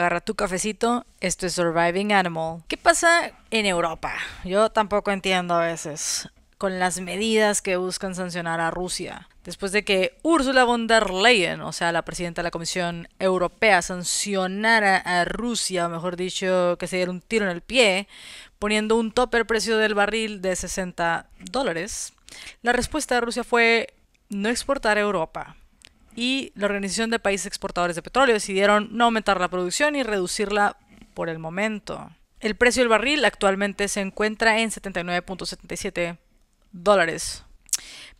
Agarra tu cafecito, esto es Surviving Animal. ¿Qué pasa en Europa? Yo tampoco entiendo a veces con las medidas que buscan sancionar a Rusia. Después de que Ursula von der Leyen, o sea, la presidenta de la Comisión Europea, sancionara a Rusia, mejor dicho, que se diera un tiro en el pie, poniendo un tope al precio del barril de 60 dólares, la respuesta de Rusia fue no exportar a Europa y la Organización de Países Exportadores de Petróleo decidieron no aumentar la producción y reducirla por el momento. El precio del barril actualmente se encuentra en 79.77 dólares.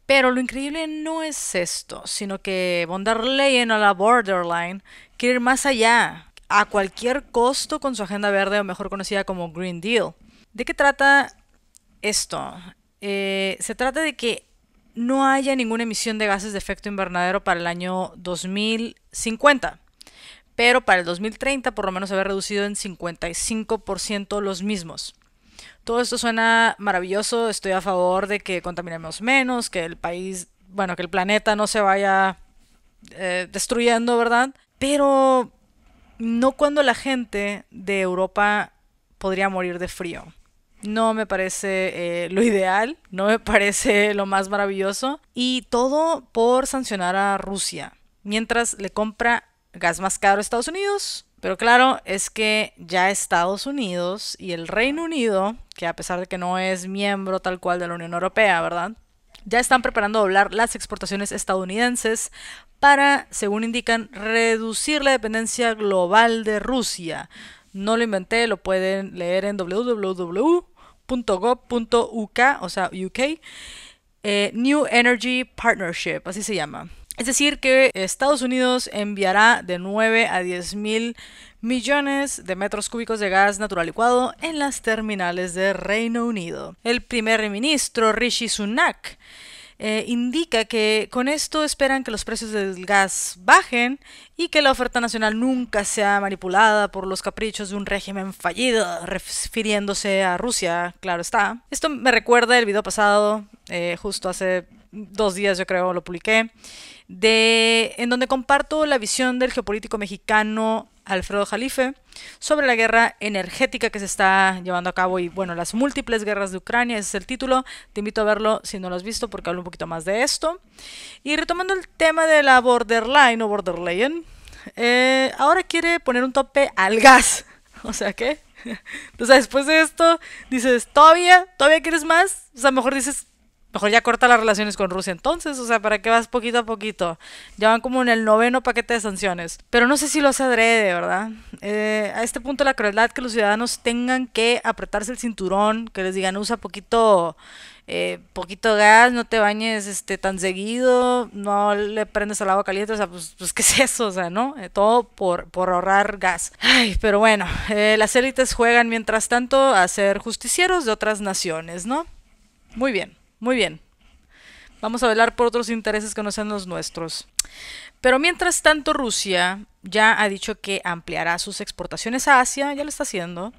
Pero lo increíble no es esto, sino que von der Leyen a la borderline quiere ir más allá, a cualquier costo con su agenda verde o mejor conocida como Green Deal. ¿De qué trata esto? Eh, se trata de que no haya ninguna emisión de gases de efecto invernadero para el año 2050, pero para el 2030 por lo menos se reducido en 55% los mismos. Todo esto suena maravilloso, estoy a favor de que contaminemos menos, que el país, bueno, que el planeta no se vaya eh, destruyendo, ¿verdad? Pero no cuando la gente de Europa podría morir de frío no me parece eh, lo ideal, no me parece lo más maravilloso. Y todo por sancionar a Rusia, mientras le compra gas más caro a Estados Unidos. Pero claro, es que ya Estados Unidos y el Reino Unido, que a pesar de que no es miembro tal cual de la Unión Europea, ¿verdad? Ya están preparando doblar las exportaciones estadounidenses para, según indican, reducir la dependencia global de Rusia no lo inventé, lo pueden leer en www.gov.uk, o sea, UK. Eh, New Energy Partnership, así se llama. Es decir, que Estados Unidos enviará de 9 a 10 mil millones de metros cúbicos de gas natural licuado en las terminales de Reino Unido. El primer ministro Rishi Sunak eh, indica que con esto esperan que los precios del gas bajen y que la oferta nacional nunca sea manipulada por los caprichos de un régimen fallido, refiriéndose a Rusia, claro está. Esto me recuerda el video pasado, eh, justo hace dos días yo creo lo publiqué, de, en donde comparto la visión del geopolítico mexicano Alfredo Jalife sobre la guerra energética que se está llevando a cabo y bueno, las múltiples guerras de Ucrania, ese es el título, te invito a verlo si no lo has visto porque hablo un poquito más de esto. Y retomando el tema de la borderline o borderline, eh, ahora quiere poner un tope al gas, o sea que... O sea, después de esto, dices, ¿todavía? ¿Todavía quieres más? O sea, mejor dices, Mejor ya corta las relaciones con Rusia entonces, o sea, ¿para qué vas poquito a poquito? Ya van como en el noveno paquete de sanciones. Pero no sé si los hace adrede, ¿verdad? Eh, a este punto la crueldad que los ciudadanos tengan que apretarse el cinturón, que les digan usa poquito, eh, poquito gas, no te bañes este, tan seguido, no le prendes al agua caliente, o sea, pues, pues, ¿qué es eso? O sea, ¿no? Eh, todo por, por ahorrar gas. Ay, pero bueno, las élites juegan mientras tanto a ser justicieros de otras naciones, ¿no? Muy bien. Muy bien. Vamos a velar por otros intereses que no sean los nuestros. Pero mientras tanto, Rusia ya ha dicho que ampliará sus exportaciones a Asia, ya lo está haciendo.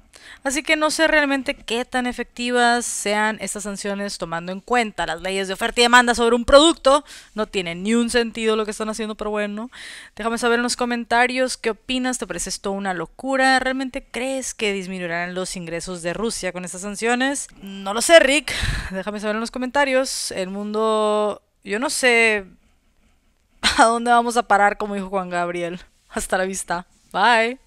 Así que no sé realmente qué tan efectivas sean estas sanciones tomando en cuenta las leyes de oferta y demanda sobre un producto. No tiene ni un sentido lo que están haciendo, pero bueno. Déjame saber en los comentarios qué opinas, ¿te parece esto una locura? ¿Realmente crees que disminuirán los ingresos de Rusia con estas sanciones? No lo sé, Rick. Déjame saber en los comentarios. El mundo... Yo no sé a dónde vamos a parar, como dijo Juan Gabriel. Hasta la vista. Bye.